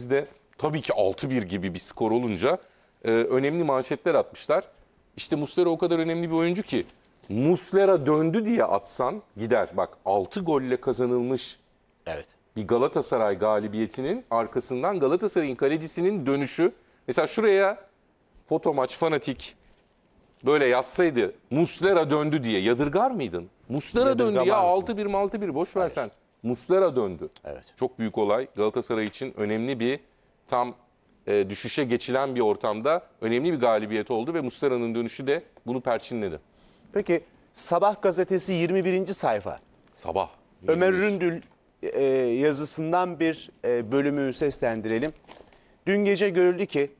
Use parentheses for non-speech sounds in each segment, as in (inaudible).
Bizde tabii ki 6-1 gibi bir skor olunca e, önemli manşetler atmışlar. İşte Muslera o kadar önemli bir oyuncu ki Muslera döndü diye atsan gider. Bak 6 golle kazanılmış evet. bir Galatasaray galibiyetinin arkasından Galatasaray'ın kalecisinin dönüşü. Mesela şuraya foto maç fanatik böyle yazsaydı Muslera döndü diye yadırgar mıydın? Muslera döndü ya 6-1 6-1 boş versen. Evet. Muslera döndü. Evet. Çok büyük olay. Galatasaray için önemli bir tam e, düşüşe geçilen bir ortamda önemli bir galibiyet oldu ve Muslera'nın dönüşü de bunu perçinledi. Peki Sabah gazetesi 21. sayfa. Sabah. 21. Ömer Ründül e, yazısından bir e, bölümü seslendirelim. Dün gece görüldü ki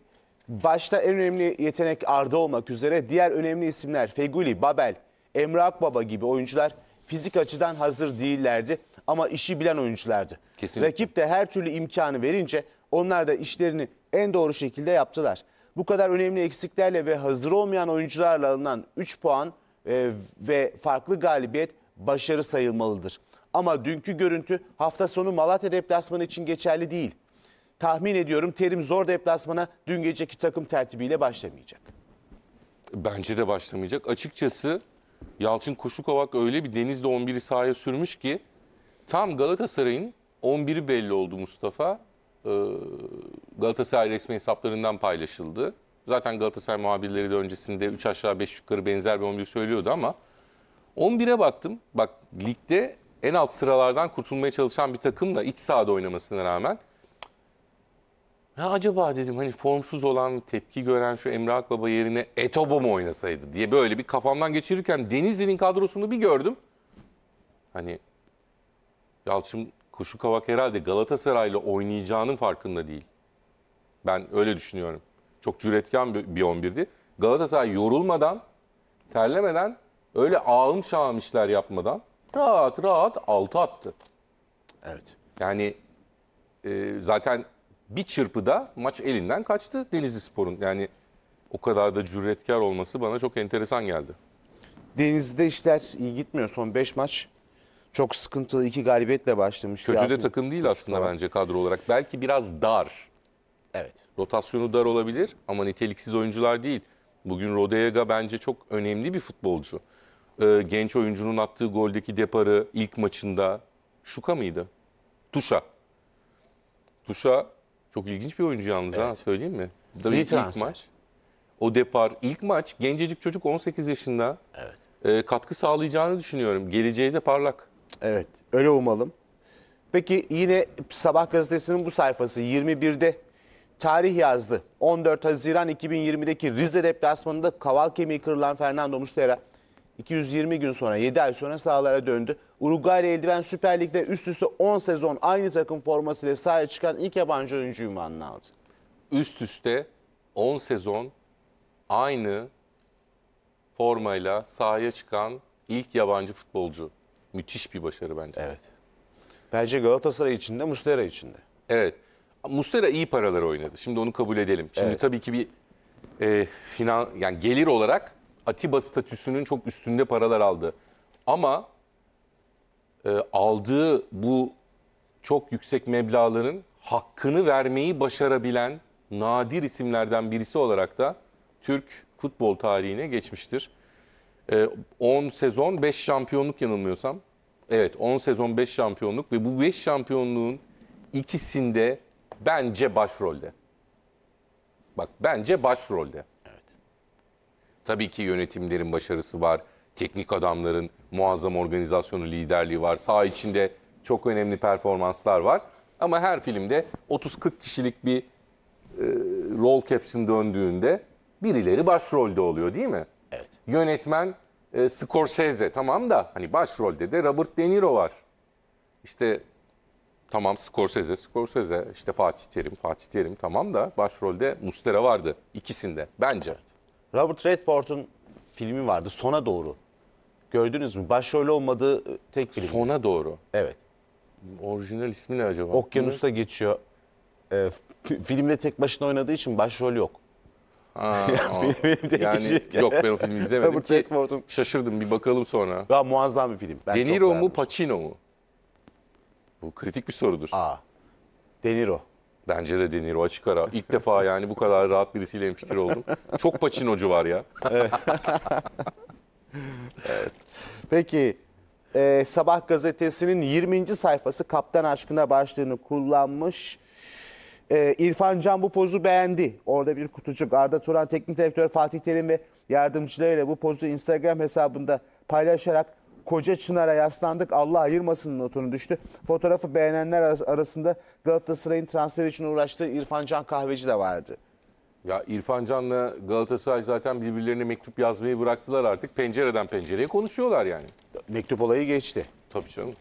başta en önemli yetenek Arda olmak üzere diğer önemli isimler Feguli, Babel, Emrah Baba gibi oyuncular fizik açıdan hazır değillerdi ama işi bilen oyunculardı. Kesinlikle. Rakip de her türlü imkanı verince onlar da işlerini en doğru şekilde yaptılar. Bu kadar önemli eksiklerle ve hazır olmayan oyuncularla alınan 3 puan e, ve farklı galibiyet başarı sayılmalıdır. Ama dünkü görüntü hafta sonu Malatya deplasmanı için geçerli değil. Tahmin ediyorum Terim zor deplasmana dün geceki takım tertibiyle başlamayacak. Bence de başlamayacak. Açıkçası Yalçın Kuşukovak öyle bir Denizli 11'i sahaya sürmüş ki Tam Galatasaray'ın 11'i belli oldu Mustafa. Ee, Galatasaray resmi hesaplarından paylaşıldı. Zaten Galatasaray muhabirleri de öncesinde 3 aşağı 5 yukarı benzer bir 11 söylüyordu ama 11'e baktım. Bak ligde en alt sıralardan kurtulmaya çalışan bir takımla iç sahada oynamasına rağmen ya acaba dedim hani formsuz olan, tepki gören şu Emrah Akbaba yerine Etobo mu oynasaydı diye böyle bir kafamdan geçirirken Denizli'nin kadrosunu bir gördüm. Hani Yalçın Kuşukavak herhalde Galatasaray'la oynayacağının farkında değil. Ben öyle düşünüyorum. Çok cüretkan bir 11'di. Galatasaray yorulmadan, terlemeden, öyle ağım şağım işler yapmadan rahat rahat altı attı. Evet. Yani e, zaten bir çırpıda maç elinden kaçtı Denizli Spor'un. Yani o kadar da cüretkar olması bana çok enteresan geldi. Denizli'de işler iyi gitmiyor son 5 maç. Çok sıkıntılı iki galibiyetle başlamış. Kötü de takım değil aslında var. bence kadro olarak. Belki biraz dar. Evet. Rotasyonu dar olabilir ama niteliksiz oyuncular değil. Bugün Rodega bence çok önemli bir futbolcu. Ee, genç oyuncunun attığı goldeki deparı ilk maçında Şuka mıydı? Tuşa. Tuşa çok ilginç bir oyuncu yalnız evet. ha söyleyeyim mi? Tabii ilk transfer. maç. O depar ilk maç gencecik çocuk 18 yaşında. Evet. E, katkı sağlayacağını düşünüyorum. Geleceği de parlak. Evet öyle umalım. Peki yine Sabah gazetesinin bu sayfası 21'de tarih yazdı. 14 Haziran 2020'deki Rize deplasmanında kaval kemiği kırılan Fernando Muslera 220 gün sonra 7 ay sonra sahalara döndü. Uruguay ile eldiven Süper Lig'de üst üste 10 sezon aynı takım formasıyla sahaya çıkan ilk yabancı oyuncu ünvanını aldı. Üst üste 10 sezon aynı formayla sahaya çıkan ilk yabancı futbolcu müthiş bir başarı bence. Evet. Bence Galatasaray içinde, Mustera içinde. Evet. Mustera iyi paralar oynadı. Şimdi onu kabul edelim. Şimdi evet. tabii ki bir e, final yani gelir olarak Atiba statüsünün çok üstünde paralar aldı. Ama e, aldığı bu çok yüksek meblağların hakkını vermeyi başarabilen nadir isimlerden birisi olarak da Türk futbol tarihine geçmiştir. 10 ee, sezon 5 şampiyonluk yanılmıyorsam. Evet 10 sezon 5 şampiyonluk ve bu 5 şampiyonluğun ikisinde bence başrolde. Bak bence başrolde. Evet. Tabii ki yönetimlerin başarısı var. Teknik adamların muazzam organizasyonu liderliği var. Sağ içinde çok önemli performanslar var. Ama her filmde 30-40 kişilik bir e, rol caption döndüğünde birileri başrolde oluyor değil mi? yönetmen e, Scorsese tamam da hani başrolde de Robert De Niro var. İşte tamam Scorsese, Scorsese işte Fatih Terim, Fatih Terim tamam da başrolde Mustera vardı ikisinde bence. Robert Redford'un filmi vardı sona doğru. Gördünüz mü? Başrolü olmadığı e, tek film. Sona doğru. Evet. Orijinal ismi ne acaba? Okyanus'ta geçiyor. Ee, (laughs) filmde tek başına oynadığı için başrol yok. Aa, (laughs) yani, yok ben o filmi izlemedim ki. Şaşırdım bir bakalım sonra. Ya muazzam bir film. Ben De Niro mu Pacino mu? Bu kritik bir sorudur. Aa. De Niro. Bence de De Niro açık ara. İlk defa yani bu kadar rahat birisiyle hemfikir oldum. Çok Pacino'cu var ya. (laughs) evet Peki e, Sabah gazetesinin 20. sayfası Kaptan Aşkına başlığını kullanmış. E, İrfan Can bu pozu beğendi. Orada bir kutucuk. Arda Turan teknik direktör Fatih Terim ve yardımcılarıyla bu pozu Instagram hesabında paylaşarak koca çınara yaslandık Allah ayırmasın notunu düştü. Fotoğrafı beğenenler arasında Galatasaray'ın transfer için uğraştığı İrfan Can Kahveci de vardı. Ya İrfan Can'la Galatasaray zaten birbirlerine mektup yazmayı bıraktılar artık. Pencereden pencereye konuşuyorlar yani. Mektup olayı geçti. Tabii canım.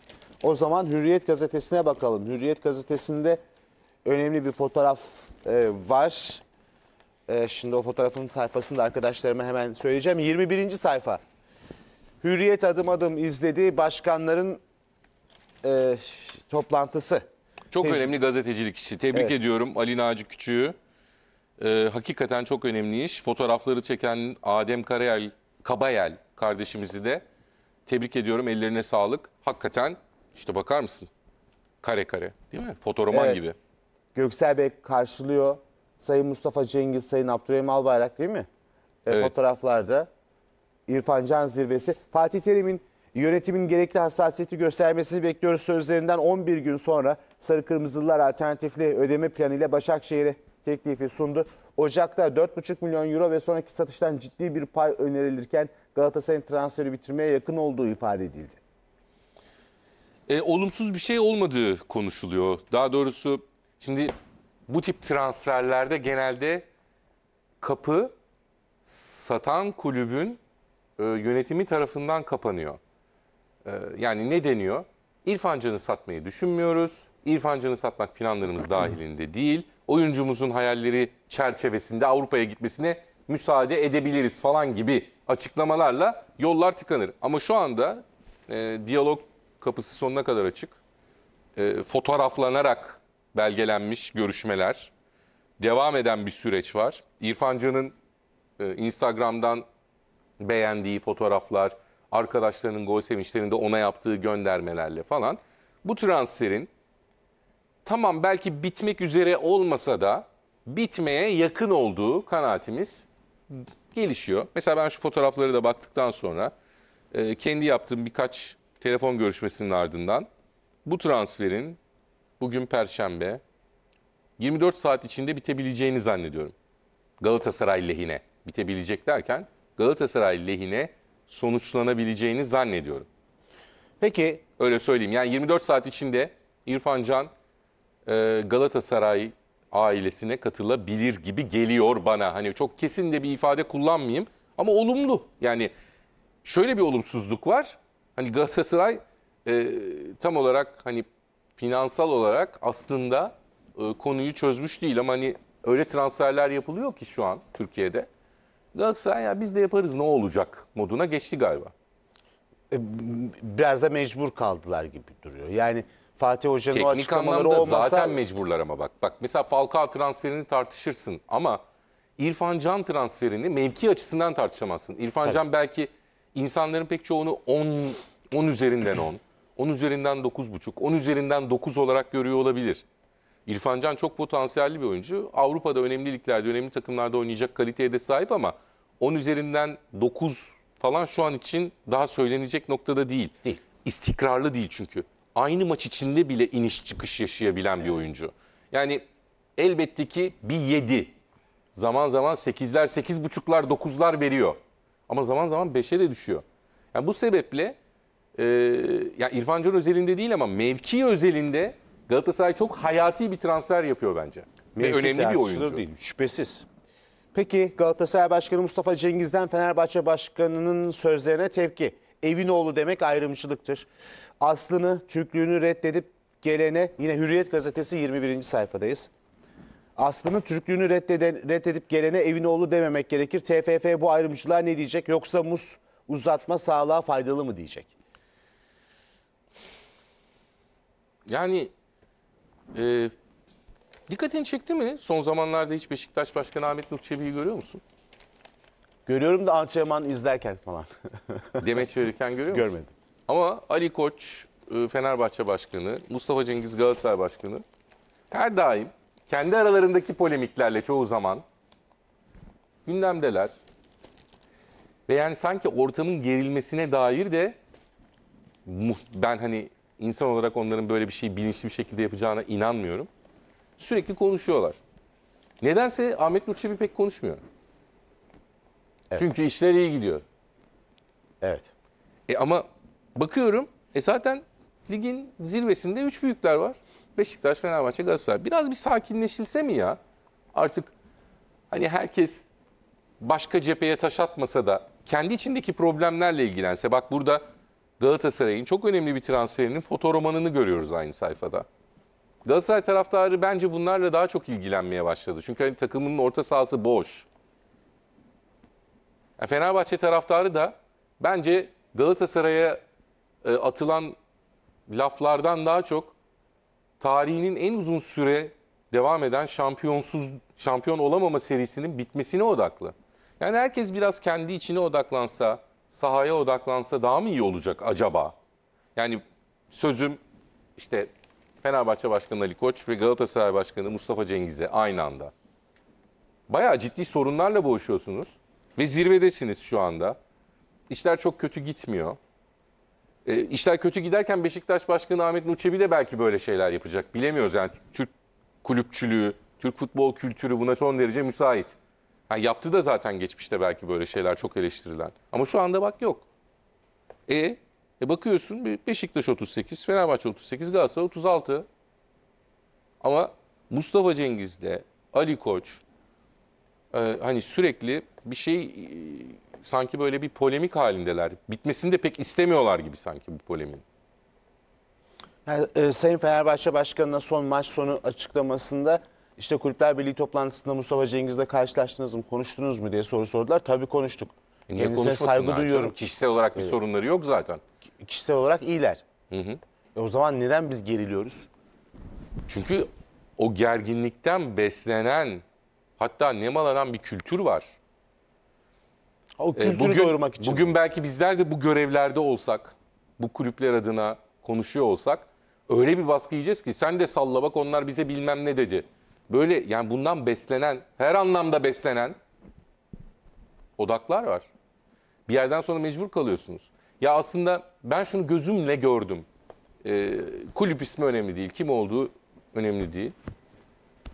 O zaman Hürriyet gazetesine bakalım. Hürriyet gazetesinde önemli bir fotoğraf e, var. E, şimdi o fotoğrafın sayfasını da arkadaşlarıma hemen söyleyeceğim. 21. sayfa. Hürriyet adım adım izlediği başkanların e, toplantısı. Çok Tec- önemli gazetecilik işi. Tebrik Evet. ediyorum Ali Naci Küçüğü. Ee, hakikaten çok önemli iş. Fotoğrafları çeken Adem Karayel, Kabayel kardeşimizi de tebrik ediyorum. Ellerine sağlık. Hakikaten işte bakar mısın? Kare kare değil mi? Fotoroman Evet. gibi. Göksel Bey karşılıyor. Sayın Mustafa Cengiz, Sayın Abdurrahim Albayrak değil mi? E, evet. Fotoğraflarda. İrfan Can zirvesi. Fatih Terim'in yönetimin gerekli hassasiyeti göstermesini bekliyoruz sözlerinden 11 gün sonra Sarı Kırmızılılar alternatifli ödeme planıyla Başakşehir'e teklifi sundu. Ocak'ta 4,5 milyon euro ve sonraki satıştan ciddi bir pay önerilirken Galatasaray'ın transferi bitirmeye yakın olduğu ifade edildi. E, olumsuz bir şey olmadığı konuşuluyor. Daha doğrusu Şimdi bu tip transferlerde genelde kapı satan kulübün e, yönetimi tarafından kapanıyor. E, yani ne deniyor? İrfan Can'ı satmayı düşünmüyoruz. İrfan Can'ı satmak planlarımız dahilinde değil. Oyuncumuzun hayalleri çerçevesinde Avrupa'ya gitmesine müsaade edebiliriz falan gibi açıklamalarla yollar tıkanır. Ama şu anda e, diyalog kapısı sonuna kadar açık. E, fotoğraflanarak belgelenmiş görüşmeler. Devam eden bir süreç var. İrfancan'ın e, Instagram'dan beğendiği fotoğraflar, arkadaşlarının gol sevinçlerinde ona yaptığı göndermelerle falan. Bu transferin tamam belki bitmek üzere olmasa da bitmeye yakın olduğu kanaatimiz gelişiyor. Mesela ben şu fotoğrafları da baktıktan sonra e, kendi yaptığım birkaç telefon görüşmesinin ardından bu transferin bugün Perşembe, 24 saat içinde bitebileceğini zannediyorum. Galatasaray lehine bitebilecek derken Galatasaray lehine sonuçlanabileceğini zannediyorum. Peki öyle söyleyeyim. Yani 24 saat içinde İrfan Can e, Galatasaray ailesine katılabilir gibi geliyor bana. Hani çok kesin de bir ifade kullanmayayım ama olumlu. Yani şöyle bir olumsuzluk var. Hani Galatasaray e, tam olarak hani finansal olarak aslında e, konuyu çözmüş değil ama hani öyle transferler yapılıyor ki şu an Türkiye'de. Galatasaray ya biz de yaparız ne olacak moduna geçti galiba. E, biraz da mecbur kaldılar gibi duruyor. Yani Fatih Hoca'nın o Teknik açıklamaları anlamda olmasa... zaten mecburlar ama bak. Bak mesela Falcao transferini tartışırsın ama İrfan Can transferini mevki açısından tartışamazsın. İrfan Tabii. Can belki insanların pek çoğunu 10 10 üzerinden 10. 10 üzerinden 9,5, 10 üzerinden 9 olarak görüyor olabilir. İrfan Can çok potansiyelli bir oyuncu. Avrupa'da önemli liglerde, önemli takımlarda oynayacak kaliteye de sahip ama 10 üzerinden 9 falan şu an için daha söylenecek noktada değil. Değil. İstikrarlı değil çünkü. Aynı maç içinde bile iniş çıkış yaşayabilen evet. bir oyuncu. Yani elbette ki bir 7. Zaman zaman 8'ler, 8.5'lar, 9'lar veriyor. Ama zaman zaman 5'e de düşüyor. Yani bu sebeple e, ya İrfan Can özelinde değil ama mevki özelinde Galatasaray çok hayati bir transfer yapıyor bence. Mevki Ve önemli bir oyuncu. Değil, şüphesiz. Peki Galatasaray Başkanı Mustafa Cengiz'den Fenerbahçe Başkanı'nın sözlerine tepki. Evin oğlu demek ayrımcılıktır. Aslını, Türklüğünü reddedip gelene yine Hürriyet gazetesi 21. sayfadayız. Aslını Türklüğünü reddeden, reddedip gelene evin oğlu dememek gerekir. TFF bu ayrımcılığa ne diyecek? Yoksa mus uzatma sağlığa faydalı mı diyecek? Yani e, dikkatini çekti mi? Son zamanlarda hiç Beşiktaş Başkanı Ahmet Nurçebi'yi görüyor musun? Görüyorum da antrenman izlerken falan. (laughs) Demet verirken görüyor musun? Görmedim. Ama Ali Koç, e, Fenerbahçe Başkanı, Mustafa Cengiz Galatasaray Başkanı her daim kendi aralarındaki polemiklerle çoğu zaman gündemdeler. Ve yani sanki ortamın gerilmesine dair de ben hani İnsan olarak onların böyle bir şeyi bilinçli bir şekilde yapacağına inanmıyorum. Sürekli konuşuyorlar. Nedense Ahmet Nur Çebi pek konuşmuyor. Evet. Çünkü işler iyi gidiyor. Evet. E ama bakıyorum e zaten ligin zirvesinde üç büyükler var. Beşiktaş, Fenerbahçe, Galatasaray. Biraz bir sakinleşilse mi ya? Artık hani herkes başka cepheye taş atmasa da kendi içindeki problemlerle ilgilense. Bak burada Galatasaray'ın çok önemli bir transferinin romanını görüyoruz aynı sayfada. Galatasaray taraftarı bence bunlarla daha çok ilgilenmeye başladı. Çünkü hani takımının orta sahası boş. E, Fenerbahçe taraftarı da bence Galatasaray'a e, atılan laflardan daha çok tarihinin en uzun süre devam eden şampiyonsuz şampiyon olamama serisinin bitmesine odaklı. Yani herkes biraz kendi içine odaklansa, sahaya odaklansa daha mı iyi olacak acaba? Yani sözüm işte Fenerbahçe Başkanı Ali Koç ve Galatasaray Başkanı Mustafa Cengiz'e aynı anda. Bayağı ciddi sorunlarla boğuşuyorsunuz ve zirvedesiniz şu anda. İşler çok kötü gitmiyor. E, işler kötü giderken Beşiktaş Başkanı Ahmet Nuçebi de belki böyle şeyler yapacak. Bilemiyoruz yani Türk kulüpçülüğü, Türk futbol kültürü buna son derece müsait. Yani yaptı da zaten geçmişte belki böyle şeyler çok eleştirilen. Ama şu anda bak yok. E, e bakıyorsun Beşiktaş 38, Fenerbahçe 38, Galatasaray 36. Ama Mustafa Cengiz'de, Ali Koç e, hani sürekli bir şey e, sanki böyle bir polemik halindeler. Bitmesini de pek istemiyorlar gibi sanki bu polemin. Yani, e, Sayın Fenerbahçe Başkanı'na son maç sonu açıklamasında işte Kulüpler Birliği toplantısında Mustafa Cengiz'le karşılaştınız mı, konuştunuz mu diye soru sordular. Tabii konuştuk. E niye Kendisine saygı duyuyorum. Canım, kişisel olarak bir sorunları yok zaten. Kişisel olarak iyiler. Hı hı. E o zaman neden biz geriliyoruz? Çünkü o gerginlikten beslenen hatta nemalanan bir kültür var. O e, kültürü e, bugün, doyurmak için. Bugün belki bizler de bu görevlerde olsak, bu kulüpler adına konuşuyor olsak öyle bir baskı yiyeceğiz ki sen de salla bak onlar bize bilmem ne dedi böyle yani bundan beslenen, her anlamda beslenen odaklar var. Bir yerden sonra mecbur kalıyorsunuz. Ya aslında ben şunu gözümle gördüm. E, kulüp ismi önemli değil, kim olduğu önemli değil.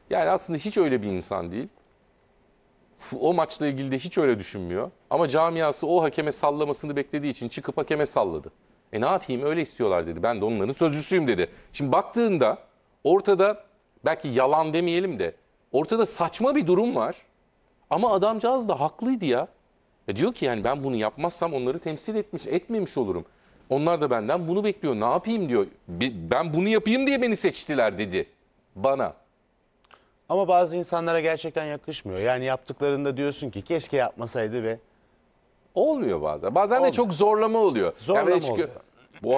Yani aslında hiç öyle bir insan değil. O maçla ilgili de hiç öyle düşünmüyor. Ama camiası o hakeme sallamasını beklediği için çıkıp hakeme salladı. E ne yapayım öyle istiyorlar dedi. Ben de onların sözcüsüyüm dedi. Şimdi baktığında ortada belki yalan demeyelim de ortada saçma bir durum var. Ama adamcağız da haklıydı ya. E diyor ki yani ben bunu yapmazsam onları temsil etmiş etmemiş olurum. Onlar da benden bunu bekliyor. Ne yapayım diyor. Ben bunu yapayım diye beni seçtiler dedi bana. Ama bazı insanlara gerçekten yakışmıyor. Yani yaptıklarında diyorsun ki keşke yapmasaydı ve olmuyor bazen. Bazen olmuyor. de çok zorlama oluyor. Zorlama yani oluyor.